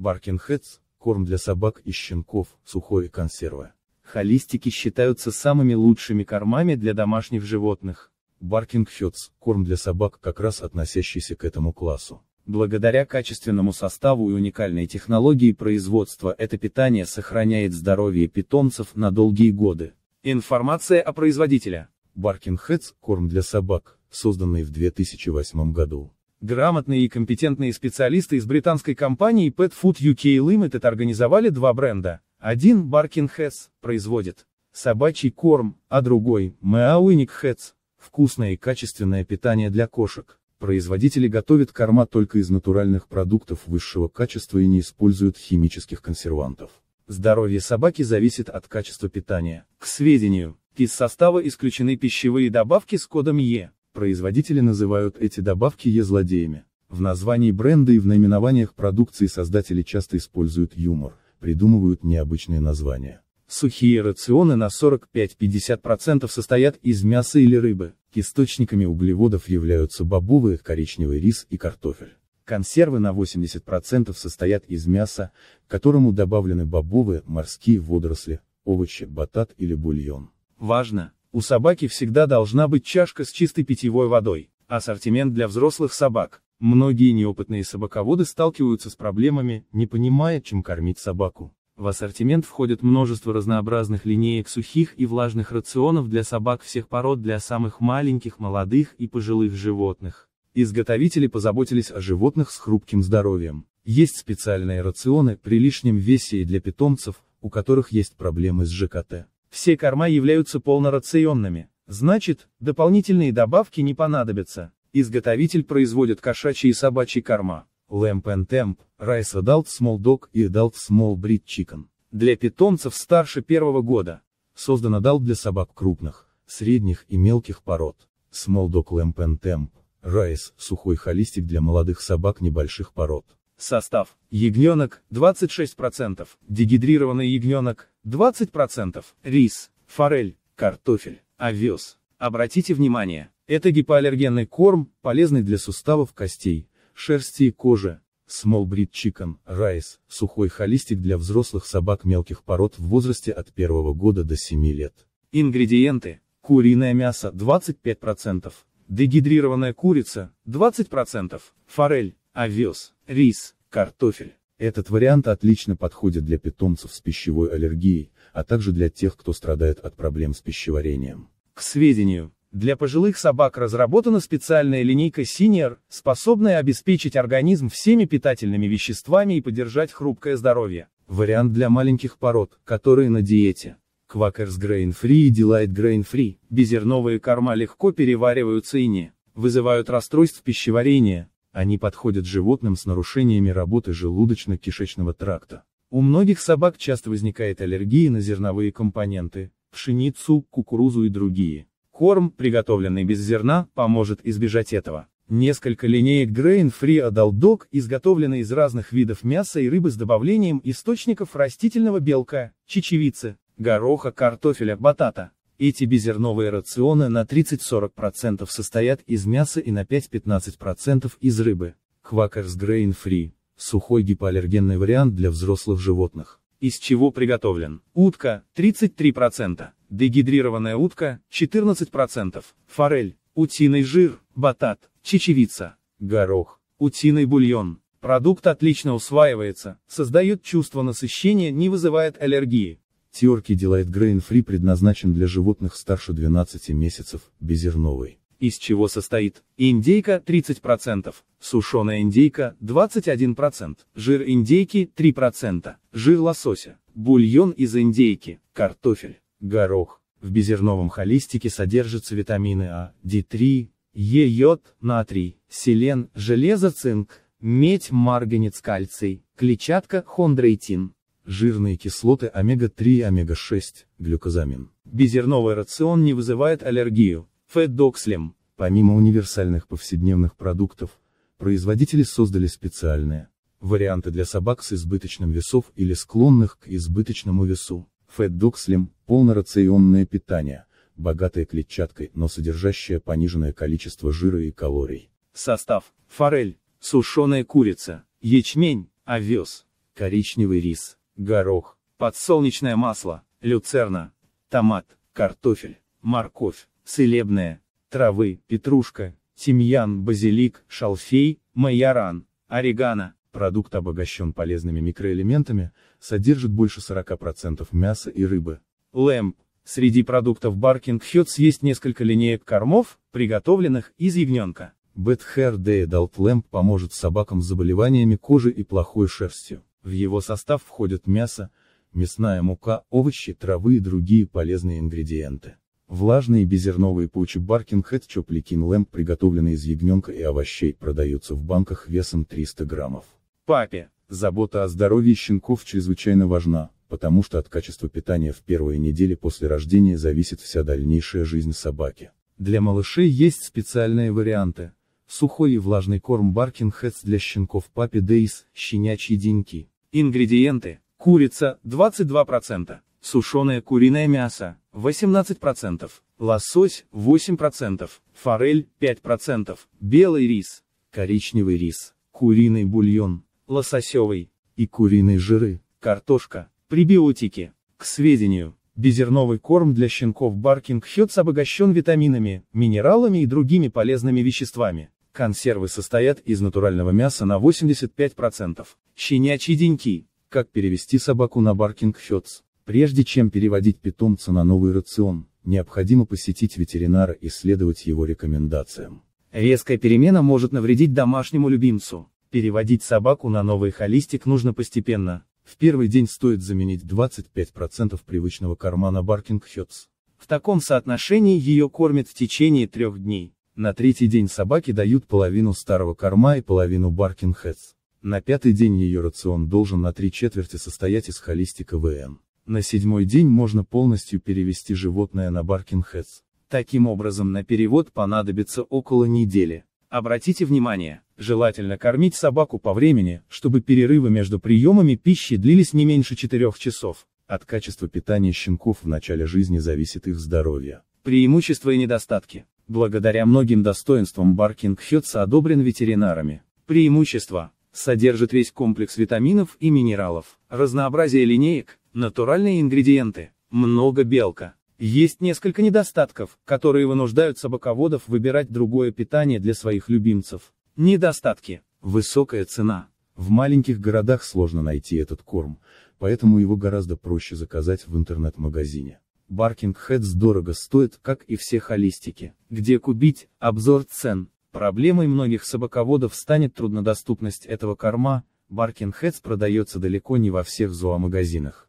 Баркин Хэтс, корм для собак и щенков, сухое консервы. Холистики считаются самыми лучшими кормами для домашних животных. Баркинг Хетс – корм для собак, как раз относящийся к этому классу. Благодаря качественному составу и уникальной технологии производства это питание сохраняет здоровье питомцев на долгие годы. Информация о производителе. Баркин Хэтс – корм для собак, созданный в 2008 году. Грамотные и компетентные специалисты из британской компании Pet Food UK Limited организовали два бренда. Один Barking Hats производит собачий корм, а другой Meowinic Hats вкусное и качественное питание для кошек. Производители готовят корма только из натуральных продуктов высшего качества и не используют химических консервантов. Здоровье собаки зависит от качества питания. К сведению, из состава исключены пищевые добавки с кодом Е. Производители называют эти добавки Е-злодеями. В названии бренда и в наименованиях продукции создатели часто используют юмор, придумывают необычные названия. Сухие рационы на 45-50% состоят из мяса или рыбы. Источниками углеводов являются бобовые, коричневый рис и картофель. Консервы на 80% состоят из мяса, к которому добавлены бобовые, морские водоросли, овощи, батат или бульон. Важно, у собаки всегда должна быть чашка с чистой питьевой водой. Ассортимент для взрослых собак. Многие неопытные собаководы сталкиваются с проблемами, не понимая, чем кормить собаку. В ассортимент входит множество разнообразных линеек сухих и влажных рационов для собак всех пород для самых маленьких, молодых и пожилых животных. Изготовители позаботились о животных с хрупким здоровьем. Есть специальные рационы при лишнем весе и для питомцев, у которых есть проблемы с ЖКТ. Все корма являются полнорационными, значит, дополнительные добавки не понадобятся. Изготовитель производит кошачьи и собачьи корма. Lamp and Temp, Rice Adult Small Dog и Adult Small Breed Chicken. Для питомцев старше первого года. Создан Adult для собак крупных, средних и мелких пород. Small Dog Lamp and Temp, Rice, сухой холистик для молодых собак небольших пород. Состав. Ягненок 26%, дегидрированный ягненок 20%, рис, форель, картофель, овес. Обратите внимание, это гипоаллергенный корм, полезный для суставов костей, шерсти и кожи. Small Breed Chicken, Rice, сухой холистик для взрослых собак мелких пород в возрасте от 1 года до 7 лет. Ингредиенты. Куриное мясо 25%, дегидрированная курица 20%, форель овес, рис, картофель. Этот вариант отлично подходит для питомцев с пищевой аллергией, а также для тех, кто страдает от проблем с пищеварением. К сведению, для пожилых собак разработана специальная линейка Senior, способная обеспечить организм всеми питательными веществами и поддержать хрупкое здоровье. Вариант для маленьких пород, которые на диете. Quakers Grain Free и Delight Grain Free, беззерновые корма легко перевариваются и не вызывают расстройств пищеварения, они подходят животным с нарушениями работы желудочно-кишечного тракта. У многих собак часто возникает аллергия на зерновые компоненты, пшеницу, кукурузу и другие. Корм, приготовленный без зерна, поможет избежать этого. Несколько линеек Grain Free Adult Dog изготовлены из разных видов мяса и рыбы с добавлением источников растительного белка, чечевицы, гороха, картофеля, батата. Эти беззерновые рационы на 30-40% состоят из мяса и на 5-15% из рыбы. Quackers Grain Free – сухой гипоаллергенный вариант для взрослых животных. Из чего приготовлен? Утка – 33%, дегидрированная утка – 14%, форель, утиный жир, батат, чечевица, горох, утиный бульон. Продукт отлично усваивается, создает чувство насыщения, не вызывает аллергии. Терки Delight Grain Free предназначен для животных старше 12 месяцев, беззерновый. Из чего состоит? Индейка 30%, сушеная индейка 21%, жир индейки 3%, жир лосося, бульон из индейки, картофель, горох. В безерновом холистике содержатся витамины А, D3, Е, йод, натрий, селен, железо, цинк, медь, марганец, кальций, клетчатка, хондроитин жирные кислоты омега-3 и омега-6, глюкозамин. Безерновый рацион не вызывает аллергию, фэт-докслем. Помимо универсальных повседневных продуктов, производители создали специальные варианты для собак с избыточным весов или склонных к избыточному весу. Фэт-докслем – полнорационное питание, богатое клетчаткой, но содержащее пониженное количество жира и калорий. Состав – форель, сушеная курица, ячмень, овес, коричневый рис горох, подсолнечное масло, люцерна, томат, картофель, морковь, целебные травы, петрушка, тимьян, базилик, шалфей, майоран, орегано. Продукт обогащен полезными микроэлементами, содержит больше 40% мяса и рыбы. Лэмп. Среди продуктов Баркинг Хёдс есть несколько линеек кормов, приготовленных из ягненка. Бет Hair Day Adult Lamp поможет собакам с заболеваниями кожи и плохой шерстью. В его состав входят мясо, мясная мука, овощи, травы и другие полезные ингредиенты. Влажные беззерновые пучи Баркинг Хэтчоп Ликин Лэмп, приготовленные из ягненка и овощей, продаются в банках весом 300 граммов. Папе, забота о здоровье щенков чрезвычайно важна, потому что от качества питания в первые недели после рождения зависит вся дальнейшая жизнь собаки. Для малышей есть специальные варианты. Сухой и влажный корм Баркинг Хэтс для щенков Папи Дейс, щенячьи деньки. Ингредиенты. Курица 22%, сушеное куриное мясо 18%, лосось 8%, форель 5%, белый рис, коричневый рис, куриный бульон, лососевый и куриные жиры, картошка, пребиотики. К сведению, Безерновый корм для щенков Barking Hutz обогащен витаминами, минералами и другими полезными веществами. Консервы состоят из натурального мяса на 85%, Щенячьи деньки. Как перевести собаку на баркинг фёц? Прежде чем переводить питомца на новый рацион, необходимо посетить ветеринара и следовать его рекомендациям. Резкая перемена может навредить домашнему любимцу. Переводить собаку на новый холистик нужно постепенно. В первый день стоит заменить 25% привычного корма на баркинг фёц. В таком соотношении ее кормят в течение трех дней. На третий день собаки дают половину старого корма и половину баркинг хэтс. На пятый день ее рацион должен на три четверти состоять из холистика ВМ. На седьмой день можно полностью перевести животное на Баркинхэдс. Таким образом на перевод понадобится около недели. Обратите внимание, желательно кормить собаку по времени, чтобы перерывы между приемами пищи длились не меньше четырех часов. От качества питания щенков в начале жизни зависит их здоровье. Преимущества и недостатки. Благодаря многим достоинствам Баркинг Хетс одобрен ветеринарами. Преимущества. Содержит весь комплекс витаминов и минералов, разнообразие линеек, натуральные ингредиенты, много белка. Есть несколько недостатков, которые вынуждают собаководов выбирать другое питание для своих любимцев. Недостатки. Высокая цена. В маленьких городах сложно найти этот корм, поэтому его гораздо проще заказать в интернет-магазине. Баркинг Хэтс дорого стоит, как и все холистики. Где купить? Обзор цен. Проблемой многих собаководов станет труднодоступность этого корма, Barking Heads продается далеко не во всех зоомагазинах.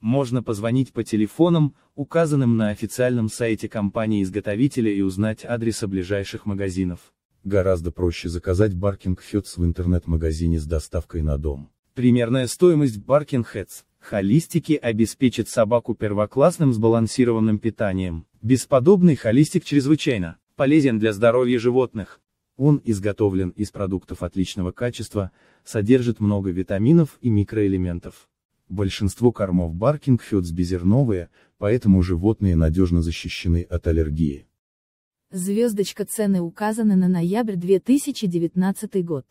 Можно позвонить по телефонам, указанным на официальном сайте компании-изготовителя и узнать адреса ближайших магазинов. Гораздо проще заказать Barking Heads в интернет-магазине с доставкой на дом. Примерная стоимость Barking Heads холистики обеспечит собаку первоклассным сбалансированным питанием. Бесподобный холистик чрезвычайно полезен для здоровья животных. Он изготовлен из продуктов отличного качества, содержит много витаминов и микроэлементов. Большинство кормов Баркингфюдс беззерновые, поэтому животные надежно защищены от аллергии. Звездочка цены указаны на ноябрь 2019 год.